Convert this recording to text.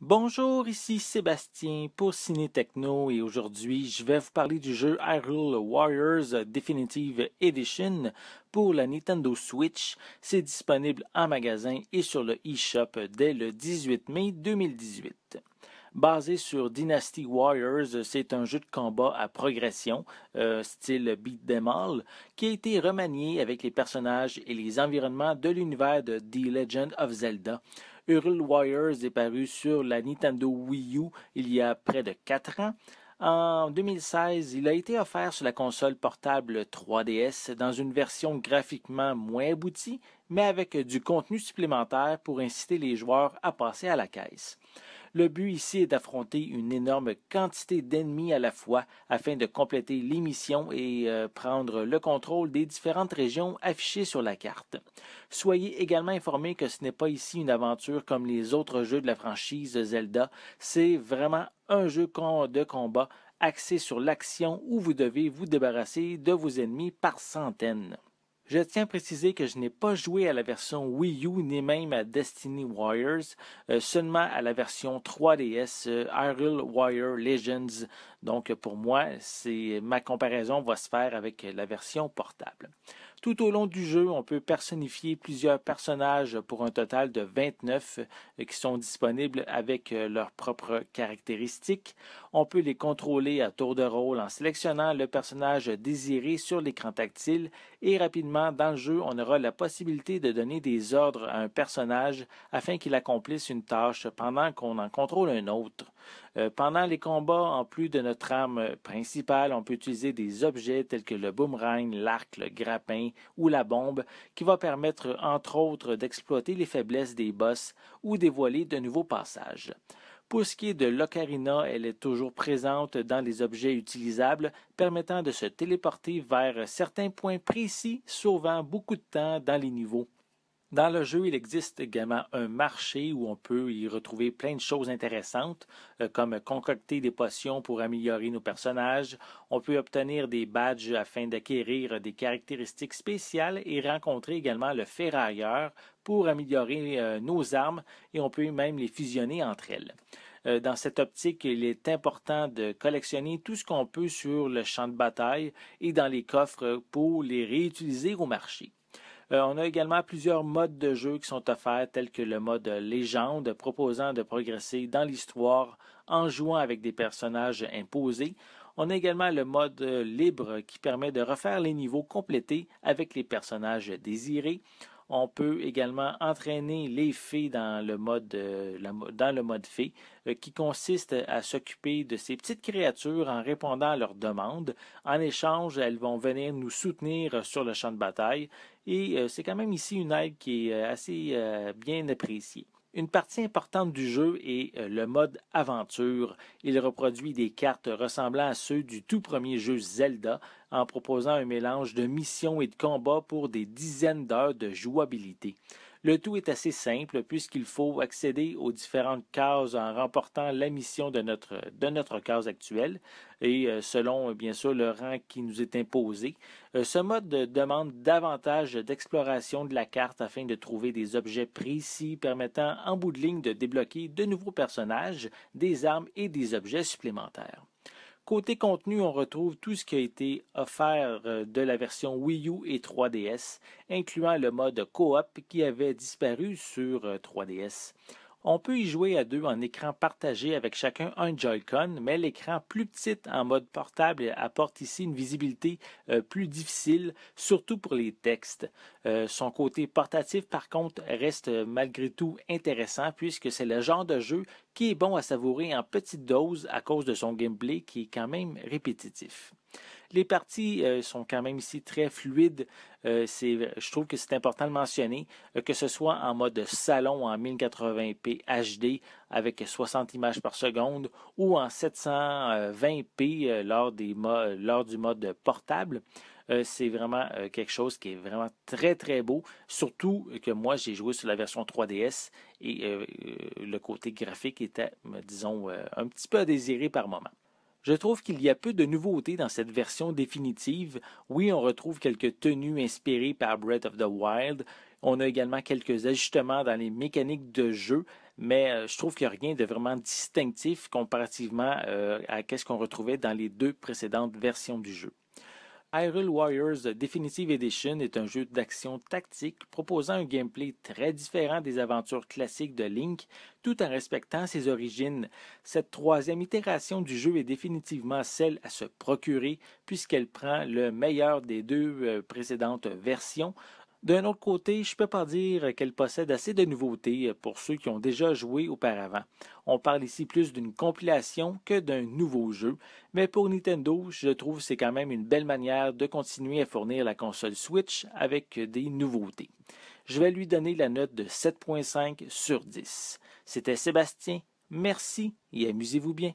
Bonjour, ici Sébastien pour Ciné Techno et aujourd'hui je vais vous parler du jeu Hyrule Warriors Definitive Edition pour la Nintendo Switch. C'est disponible en magasin et sur le eShop dès le 18 mai 2018. Basé sur Dynasty Warriors, c'est un jeu de combat à progression, euh, style beat them all, qui a été remanié avec les personnages et les environnements de l'univers de The Legend of Zelda Hurl Warriors est paru sur la Nintendo Wii U il y a près de quatre ans. En 2016, il a été offert sur la console portable 3DS dans une version graphiquement moins aboutie, mais avec du contenu supplémentaire pour inciter les joueurs à passer à la caisse. Le but ici est d'affronter une énorme quantité d'ennemis à la fois afin de compléter les missions et euh, prendre le contrôle des différentes régions affichées sur la carte. Soyez également informés que ce n'est pas ici une aventure comme les autres jeux de la franchise Zelda, c'est vraiment un jeu de combat axé sur l'action où vous devez vous débarrasser de vos ennemis par centaines. Je tiens à préciser que je n'ai pas joué à la version Wii U ni même à Destiny Warriors, euh, seulement à la version 3DS euh, Wire Legends. Donc pour moi, ma comparaison va se faire avec la version portable. Tout au long du jeu, on peut personnifier plusieurs personnages pour un total de 29 euh, qui sont disponibles avec euh, leurs propres caractéristiques. On peut les contrôler à tour de rôle en sélectionnant le personnage désiré sur l'écran tactile et rapidement dans le jeu, on aura la possibilité de donner des ordres à un personnage afin qu'il accomplisse une tâche pendant qu'on en contrôle un autre. Euh, pendant les combats, en plus de notre arme principale, on peut utiliser des objets tels que le boomerang, l'arc, le grappin ou la bombe qui va permettre entre autres d'exploiter les faiblesses des boss ou dévoiler de nouveaux passages. Pour ce qui est de l'ocarina, elle est toujours présente dans les objets utilisables, permettant de se téléporter vers certains points précis, sauvant beaucoup de temps dans les niveaux. Dans le jeu, il existe également un marché où on peut y retrouver plein de choses intéressantes, euh, comme concocter des potions pour améliorer nos personnages, on peut obtenir des badges afin d'acquérir des caractéristiques spéciales et rencontrer également le ferrailleur pour améliorer euh, nos armes et on peut même les fusionner entre elles. Euh, dans cette optique, il est important de collectionner tout ce qu'on peut sur le champ de bataille et dans les coffres pour les réutiliser au marché. Euh, on a également plusieurs modes de jeu qui sont offerts, tels que le mode légende, proposant de progresser dans l'histoire en jouant avec des personnages imposés. On a également le mode libre qui permet de refaire les niveaux complétés avec les personnages désirés. On peut également entraîner les fées dans le mode, euh, dans le mode fée, euh, qui consiste à s'occuper de ces petites créatures en répondant à leurs demandes. En échange, elles vont venir nous soutenir euh, sur le champ de bataille et c'est quand même ici une aide qui est assez bien appréciée. Une partie importante du jeu est le mode aventure. Il reproduit des cartes ressemblant à ceux du tout premier jeu Zelda en proposant un mélange de missions et de combats pour des dizaines d'heures de jouabilité. Le tout est assez simple puisqu'il faut accéder aux différentes cases en remportant la mission de notre, de notre case actuelle et euh, selon euh, bien sûr le rang qui nous est imposé. Euh, ce mode demande davantage d'exploration de la carte afin de trouver des objets précis permettant en bout de ligne de débloquer de nouveaux personnages, des armes et des objets supplémentaires. Côté contenu, on retrouve tout ce qui a été offert euh, de la version Wii U et 3DS, incluant le mode coop qui avait disparu sur 3DS. Euh, on peut y jouer à deux en écran partagé avec chacun un Joy-Con, mais l'écran plus petit en mode portable apporte ici une visibilité euh, plus difficile, surtout pour les textes. Euh, son côté portatif, par contre, reste euh, malgré tout intéressant puisque c'est le genre de jeu qui est bon à savourer en petite dose à cause de son gameplay qui est quand même répétitif. Les parties euh, sont quand même ici très fluides. Euh, je trouve que c'est important de mentionner euh, que ce soit en mode salon en 1080p HD avec 60 images par seconde ou en 720p lors, du mode portable. c'est vraiment quelque chose qui est vraiment très très beau. Surtout que moi j'ai joué sur la version 3DS et le côté graphique était, disons, un petit peu désiré par moment. Je trouve qu'il y a peu de nouveautés dans cette version définitive. Oui, on retrouve quelques tenues inspirées par Breath of the Wild. On a également quelques ajustements dans les mécaniques de jeu, mais euh, je trouve qu'il n'y a rien de vraiment distinctif comparativement euh, à ce qu'on retrouvait dans les deux précédentes versions du jeu. Hyrule Warriors Definitive Edition est un jeu d'action tactique proposant un gameplay très différent des aventures classiques de Link tout en respectant ses origines. Cette troisième itération du jeu est définitivement celle à se procurer puisqu'elle prend le meilleur des deux euh, précédentes versions d'un autre côté, je ne peux pas dire qu'elle possède assez de nouveautés pour ceux qui ont déjà joué auparavant. On parle ici plus d'une compilation que d'un nouveau jeu, mais pour Nintendo, je trouve c'est quand même une belle manière de continuer à fournir la console Switch avec des nouveautés. Je vais lui donner la note de 7.5 sur 10. C'était Sébastien, merci et amusez-vous bien.